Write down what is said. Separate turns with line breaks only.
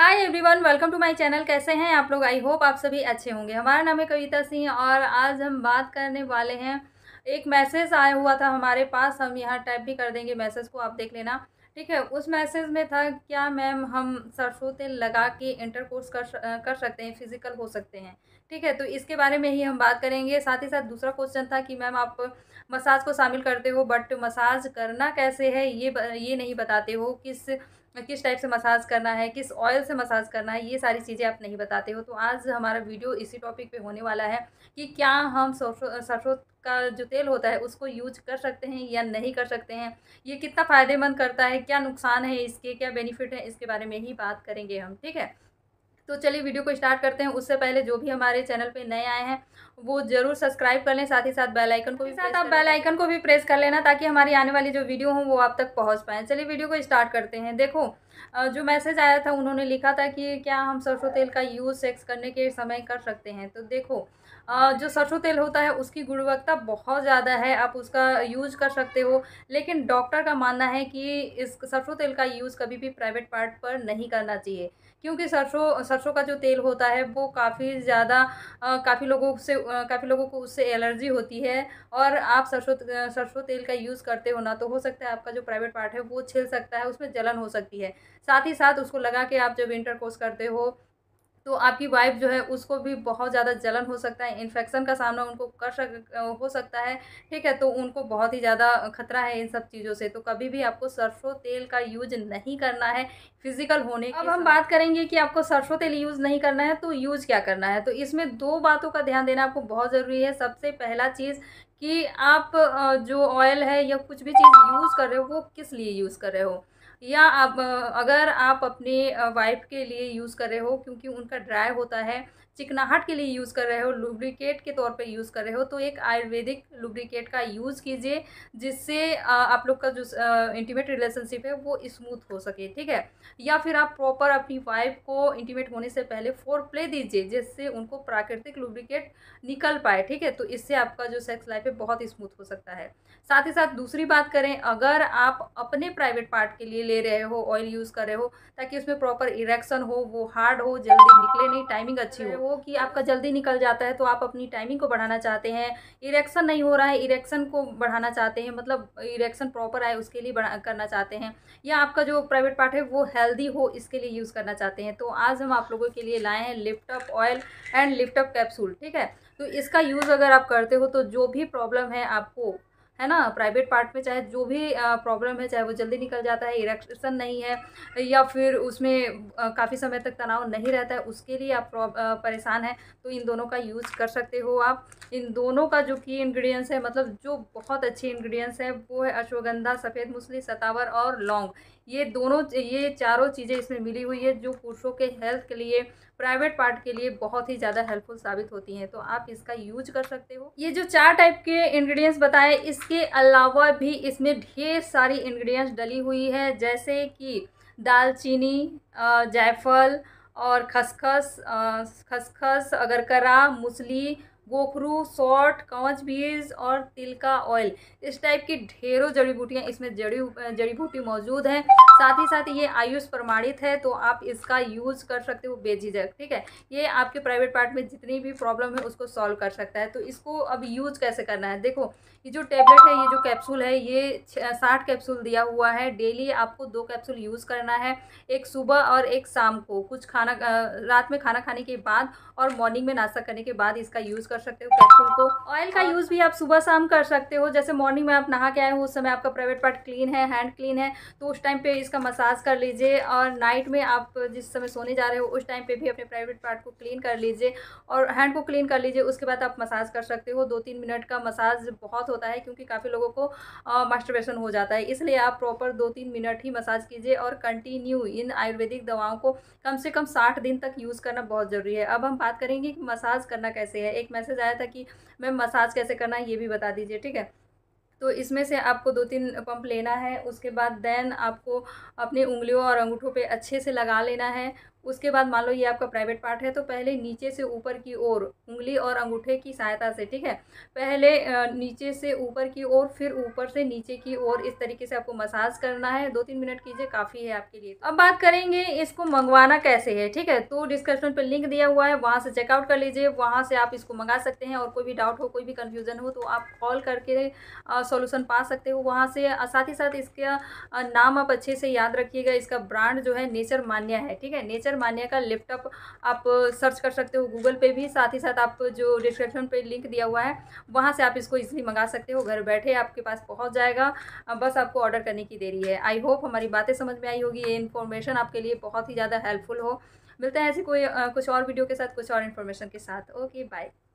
Hi everyone welcome to my channel कैसे हैं आप लोग आई होप आप सभी अच्छे होंगे हमारा नाम है कविता सिंह और आज हम बात करने वाले हैं एक मैसेज आया हुआ था हमारे पास हम यहाँ टाइप भी कर देंगे मैसेज को आप देख लेना ठीक है उस मैसेज में था क्या मैम हम सरसों तेल लगा के इंटर कोर्स कर कर सकते हैं फिजिकल हो सकते हैं ठीक है तो इसके बारे में ही हम बात करेंगे साथ ही साथ दूसरा क्वेश्चन था कि मैम आप मसाज को शामिल करते हो बट मसाज करना कैसे है ये ये नहीं बताते हो किस किस टाइप से मसाज करना है किस ऑयल से मसाज करना है ये सारी चीज़ें आप नहीं बताते हो तो आज हमारा वीडियो इसी टॉपिक पे होने वाला है कि क्या हम सरसों सरसों का जो तेल होता है उसको यूज कर सकते हैं या नहीं कर सकते हैं ये कितना फ़ायदेमंद करता है क्या नुकसान है इसके क्या बेनिफिट है इसके बारे में ही बात करेंगे हम ठीक है तो चलिए वीडियो को स्टार्ट करते हैं उससे पहले जो भी हमारे चैनल पे नए आए हैं वो जरूर सब्सक्राइब कर लें साथ ही साथ बेल आइकन को भी साथ आप बेल आइकन को भी प्रेस कर लेना ताकि हमारी आने वाली जो वीडियो हो वो आप तक पहुंच पाए चलिए वीडियो को स्टार्ट करते हैं देखो जो मैसेज आया था उन्होंने लिखा था कि क्या हम सरसों तेल का यूज़ सेक्स करने के समय कर सकते हैं तो देखो जो सरसों तेल होता है उसकी गुणवत्ता बहुत ज़्यादा है आप उसका यूज़ कर सकते हो लेकिन डॉक्टर का मानना है कि इस सरसों तेल का यूज़ कभी भी प्राइवेट पार्ट पर नहीं करना चाहिए क्योंकि सरसों सरसों का जो तेल होता है वो काफ़ी ज़्यादा काफ़ी लोगों से काफ़ी लोगों को उससे एलर्जी होती है और आप सरसों सरसों तेल का यूज़ करते हो ना तो हो सकता है आपका जो प्राइवेट पार्ट है वो छिल सकता है उसमें जलन हो सकती है साथ ही साथ उसको लगा के आप जब इंटर कोर्स करते हो तो आपकी वाइफ जो है उसको भी बहुत ज़्यादा जलन हो सकता है इन्फेक्शन का सामना उनको कर सक हो सकता है ठीक है तो उनको बहुत ही ज़्यादा खतरा है इन सब चीज़ों से तो कभी भी आपको सरसों तेल का यूज नहीं करना है फिजिकल होने अब हम बात करेंगे कि आपको सरसों तेल यूज़ नहीं करना है तो यूज़ क्या करना है तो इसमें दो बातों का ध्यान देना आपको बहुत ज़रूरी है सबसे पहला चीज़ कि आप जो ऑयल है या कुछ भी चीज़ यूज़ कर रहे हो वो किस लिए यूज़ कर रहे हो या आप अगर आप अपने वाइफ के लिए यूज़ कर रहे हो क्योंकि उनका ड्राई होता है चिकनाहट के लिए यूज़ कर रहे हो लुब्रिकेट के तौर पर यूज़ कर रहे हो तो एक आयुर्वेदिक लुब्रिकेट का यूज़ कीजिए जिससे आप लोग का जो इंटीमेट रिलेशनशिप है वो स्मूथ हो सके ठीक है या फिर आप प्रॉपर अपनी वाइफ को इंटीमेट होने से पहले फोर प्ले दीजिए जिससे उनको प्राकृतिक लुब्रिकेट निकल पाए ठीक है तो इससे आपका जो सेक्स लाइफ है बहुत स्मूथ हो सकता है साथ ही साथ दूसरी बात करें अगर आप अपने प्राइवेट पार्ट के लिए ले रहे हो ऑयल यूज़ कर रहे हो ताकि उसमें प्रॉपर इरेक्शन हो वो हार्ड हो जल्दी निकले नहीं टाइमिंग अच्छी हो वो कि आपका जल्दी निकल जाता है तो आप अपनी टाइमिंग को बढ़ाना चाहते हैं इरेक्शन नहीं हो रहा है इरेक्शन को बढ़ाना चाहते हैं मतलब इरेक्शन प्रॉपर आए उसके लिए बढ़ा करना चाहते हैं या आपका जो प्राइवेट पार्ट है वो हेल्दी हो इसके लिए यूज़ करना चाहते हैं तो आज हम आप लोगों के लिए लाए हैं lift up oil and lift up capsule ठीक है तो इसका यूज़ अगर आप करते हो तो जो भी प्रॉब्लम है आपको है ना प्राइवेट पार्ट में चाहे जो भी प्रॉब्लम है चाहे वो जल्दी निकल जाता है इरेक्शन नहीं है या फिर उसमें काफ़ी समय तक तनाव नहीं रहता है उसके लिए आप परेशान हैं तो इन दोनों का यूज़ कर सकते हो आप इन दोनों का जो की इन्ग्रीडियंट्स है मतलब जो बहुत अच्छे इन्ग्रीडियंट्स हैं वो है अश्वगंधा सफ़ेद मूसली सतावर और लौंग ये दोनों ये चारों चीज़ें इसमें मिली हुई है जो पुरुषों के हेल्थ के लिए प्राइवेट पार्ट के लिए बहुत ही ज़्यादा हेल्पफुल साबित होती हैं तो आप इसका यूज कर सकते हो ये जो चार टाइप के इंग्रेडिएंट्स बताए इसके अलावा भी इसमें ढेर सारी इंग्रेडिएंट्स डली हुई है जैसे कि दालचीनी जायफल और खसखस खसखस अगरकरा मूसली गोखरू सॉट कवच बीज और तिल का ऑयल इस टाइप की ढेरों जड़ी बूटियाँ इसमें जड़ी जड़ी बूटी मौजूद हैं साथ ही साथ ये आयुष प्रमाणित है तो आप इसका यूज़ कर सकते हो बेझिझक ठीक है ये आपके प्राइवेट पार्ट में जितनी भी प्रॉब्लम है उसको सॉल्व कर सकता है तो इसको अब यूज़ कैसे करना है देखो ये जो टेबलेट है ये जो कैप्सूल है ये साठ कैप्सूल दिया हुआ है डेली आपको दो कैप्सूल यूज़ करना है एक सुबह और एक शाम को कुछ खाना रात में खाना खाने के बाद और मॉर्निंग में नाश्ता करने के बाद इसका यूज़ कर कर सकते हो कैप्सूल को ऑयल का यूज़ हाँ। भी आप सुबह शाम कर सकते हो जैसे मॉर्निंग में आप नहा के आए हो उस समय आपका प्राइवेट पार्ट क्लीन है हैंड क्लीन है तो उस टाइम पे इसका मसाज कर लीजिए और नाइट में आप जिस समय सोने जा रहे हो उस टाइम पे भी अपने प्राइवेट पार्ट को क्लीन कर लीजिए और हैंड को क्लीन कर लीजिए उसके बाद आप मसाज कर सकते हो दो तीन मिनट का मसाज बहुत होता है क्योंकि काफ़ी लोगों को मास्टरबेशन हो जाता है इसलिए आप प्रॉपर दो तीन मिनट ही मसाज कीजिए और कंटिन्यू इन आयुर्वेदिक दवाओं को कम से कम साठ दिन तक यूज़ करना बहुत ज़रूरी है अब हम बात करेंगे कि मसाज करना कैसे है एक मैसेज आया था कि मैम मसाज कैसे करना है ये भी बता दीजिए ठीक है तो इसमें से आपको दो तीन पंप लेना है उसके बाद देन आपको अपने उंगलियों और अंगूठों पे अच्छे से लगा लेना है उसके बाद मान लो ये आपका प्राइवेट पार्ट है तो पहले नीचे से ऊपर की ओर उंगली और अंगूठे की सहायता से ठीक है पहले नीचे से ऊपर की ओर फिर ऊपर से नीचे की ओर इस तरीके से आपको मसाज करना है दो तीन मिनट कीजिए काफ़ी है आपके लिए अब बात करेंगे इसको मंगवाना कैसे है ठीक है तो डिस्क्रिप्शन पर लिंक दिया हुआ है वहाँ से चेकआउट कर लीजिए वहाँ से आप इसको मंगा सकते हैं और कोई भी डाउट हो कोई भी कन्फ्यूज़न हो तो आप कॉल करके सॉल्यूशन पा सकते हो वहाँ से साथ ही साथ इसका नाम आप अच्छे से याद रखिएगा इसका ब्रांड जो है नेचर मान्या है ठीक है नेचर मान्या का लैपटॉप आप सर्च कर सकते हो गूगल पे भी साथ ही साथ आप जो डिस्क्रिप्शन पे लिंक दिया हुआ है वहाँ से आप इसको इजली मंगा सकते हो घर बैठे आपके पास पहुँच जाएगा बस आपको ऑर्डर करने की देरी है आई होप हमारी बातें समझ में आई होगी ये इन्फॉर्मेशन आपके लिए बहुत ही ज़्यादा हेल्पफुल हो मिलते हैं ऐसे कोई कुछ और वीडियो के साथ कुछ और इन्फॉर्मेशन के साथ ओके बाय